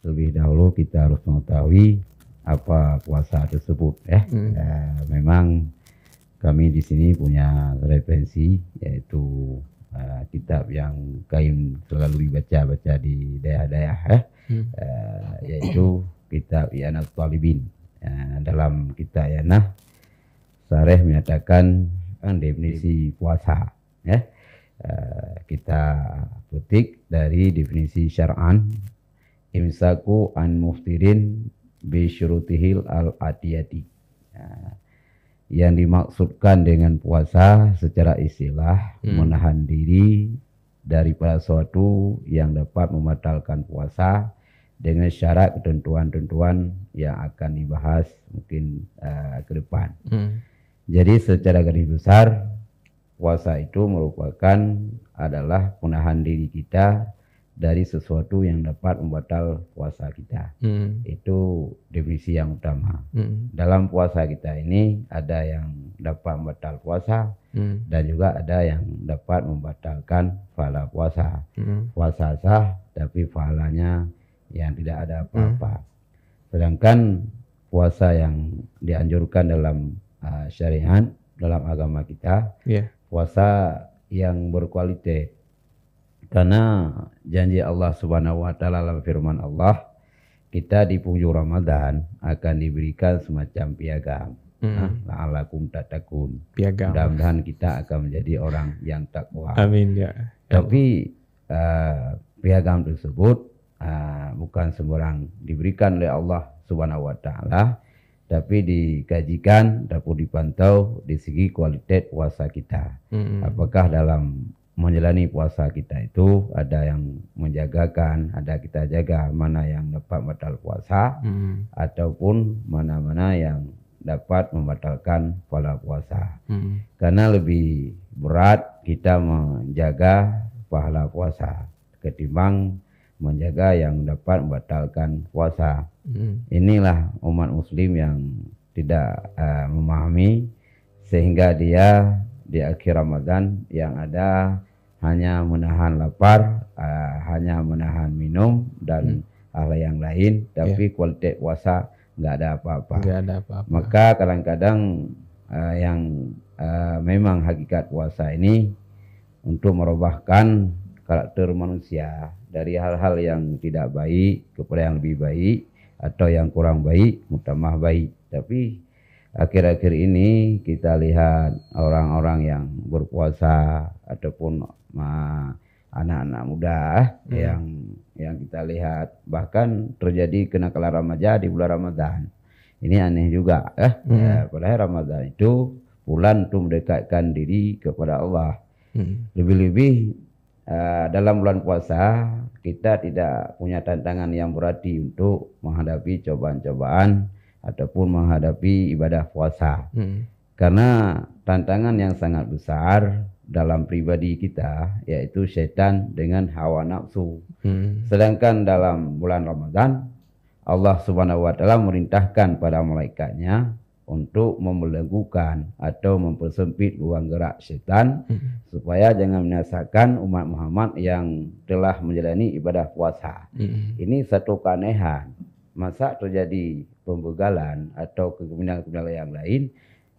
Terlebih dahulu kita harus mengetahui apa puasa tersebut ya. Hmm. E, memang kami di sini punya referensi yaitu uh, kitab yang kain selalu dibaca-baca di daerah-daerah ya. Hmm. Uh, yaitu kitab Yana Talibin. Uh, dalam kitab Yana, Sareh menyatakan kan, definisi puasa ya. Uh, kita petik dari definisi syar'an imsaku an muftirin bi syurutihil al adiyati nah, yang dimaksudkan dengan puasa secara istilah hmm. menahan diri daripada suatu yang dapat membatalkan puasa dengan syarat ketentuan-ketentuan yang akan dibahas mungkin uh, ke depan. Hmm. Jadi secara garis besar puasa itu merupakan adalah penahan diri kita dari sesuatu yang dapat membatal puasa kita. Hmm. Itu definisi yang utama. Hmm. Dalam puasa kita ini ada yang dapat membatal puasa hmm. dan juga ada yang dapat membatalkan pahala puasa. Hmm. Puasa sah tapi pahalanya yang tidak ada hmm. apa-apa. Hmm. Sedangkan puasa yang dianjurkan dalam uh, syariat dalam agama kita, yeah. puasa yang berkualitas karena janji Allah Subhanahu wa taala dalam firman Allah, kita di penghujung Ramadan akan diberikan semacam piagam. Hmm. tak tatakun. Piagam. Mudah-mudahan kita akan menjadi orang yang takwa. Amin ya. Tapi uh, piagam tersebut uh, bukan sembarang diberikan oleh Allah Subhanahu wa taala tapi dikajikan dapat dipantau di segi kualitas puasa kita. Hmm. Apakah dalam menjalani puasa kita itu ada yang menjagakan, ada kita jaga mana yang dapat batal puasa hmm. ataupun mana-mana yang dapat membatalkan pola puasa. Hmm. Karena lebih berat kita menjaga pahala puasa ketimbang menjaga yang dapat membatalkan puasa. Hmm. Inilah umat muslim yang tidak uh, memahami sehingga dia di akhir Ramadan yang ada hanya menahan lapar, uh, hanya menahan minum dan hmm. hal yang lain, ya. tapi yeah. kualitas puasa nggak ada apa-apa. ada apa Maka kadang-kadang uh, yang uh, memang hakikat puasa ini untuk merubahkan karakter manusia dari hal-hal yang tidak baik kepada yang lebih baik atau yang kurang baik, mutamah baik. Tapi akhir-akhir ini kita lihat orang-orang yang berpuasa ataupun anak-anak muda hmm. yang yang kita lihat bahkan terjadi kena kenakalan remaja di bulan Ramadan. Ini aneh juga eh? hmm. ya. Padahal Ramadan itu bulan untuk mendekatkan diri kepada Allah. lebih hmm. Lebih-lebih uh, dalam bulan puasa kita tidak punya tantangan yang berarti untuk menghadapi cobaan-cobaan ataupun menghadapi ibadah puasa. Hmm. Karena tantangan yang sangat besar dalam pribadi kita yaitu setan dengan hawa nafsu. Hmm. Sedangkan dalam bulan Ramadan Allah Subhanahu wa taala merintahkan pada malaikatnya untuk membelenggukan atau mempersempit ruang gerak setan hmm. supaya jangan menyasakan umat Muhammad yang telah menjalani ibadah puasa. Hmm. Ini satu keanehan masa terjadi pembegalan atau kekriminalan-kekriminalan yang lain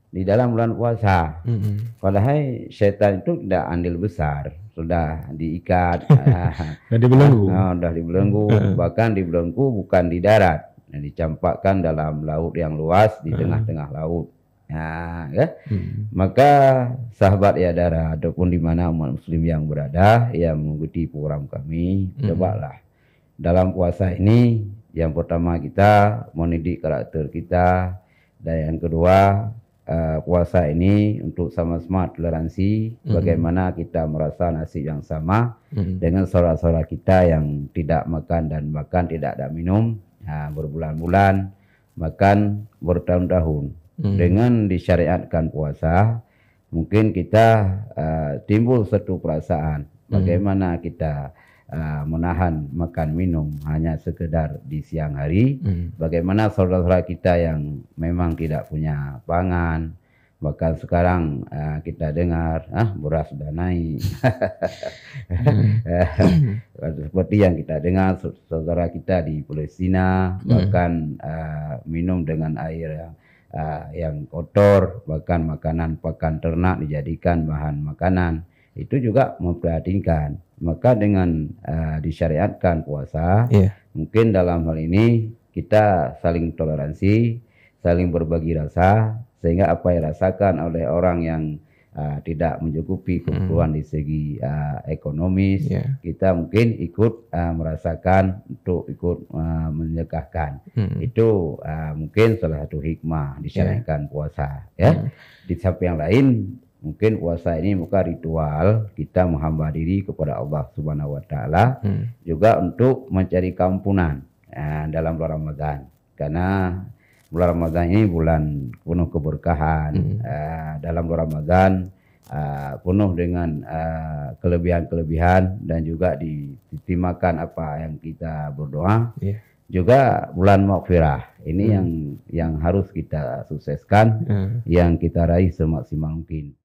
di dalam bulan puasa. Mm-hmm. Padahal setan itu tidak andil besar, sudah diikat, ah, sudah dibelenggu, sudah dibelenggu, bahkan dibelenggu bukan di darat, nah, dicampakkan dalam laut yang luas di tengah-tengah laut. Nah, ya. Hmm. Maka sahabat ya darah ataupun di mana umat muslim yang berada yang mengikuti program kami, hmm. cobalah dalam puasa ini yang pertama kita mendidik karakter kita dan yang kedua uh, eh, puasa ini untuk sama-sama toleransi mm-hmm. bagaimana kita merasa nasib yang sama mm-hmm. dengan saudara-saudara kita yang tidak makan dan makan tidak ada minum nah, berbulan-bulan makan bertahun-tahun. Mm-hmm. Dengan disyariatkan puasa mungkin kita uh, timbul satu perasaan mhm. bagaimana mm-hmm. kita Ah, menahan makan minum hanya sekedar di siang hari. Hmm. Bagaimana saudara-saudara kita yang memang tidak punya pangan, bahkan sekarang uh, kita dengar ah beras sudah naik hmm. seperti yang kita dengar saudara kita di Palestina hmm. bahkan uh, minum dengan air yang uh, yang kotor bahkan makanan pakan ternak dijadikan bahan makanan itu juga memprihatinkan maka dengan uh, disyariatkan puasa yeah. mungkin dalam hal ini kita saling toleransi saling berbagi rasa sehingga apa yang rasakan oleh orang yang uh, tidak mencukupi hmm. kebutuhan mm. di segi uh, ekonomis yeah. kita mungkin ikut uh, merasakan untuk ikut uh, menyekahkan mm. itu uh, mungkin salah satu hikmah disyariatkan yeah. puasa ya mm. di samping yang lain mungkin puasa ini muka ritual kita menghamba diri kepada Allah Subhanahu wa taala hmm. juga untuk mencari kampunan eh, ya, dalam bulan Ramadan karena bulan Ramadan ini bulan penuh keberkahan hmm. eh, dalam bulan Ramadan eh, penuh dengan kelebihan kelebihan-kelebihan dan juga ditimakan apa yang kita berdoa yeah. juga bulan maghfirah ini hmm. yang yang harus kita sukseskan hmm. yang kita raih semaksimal mungkin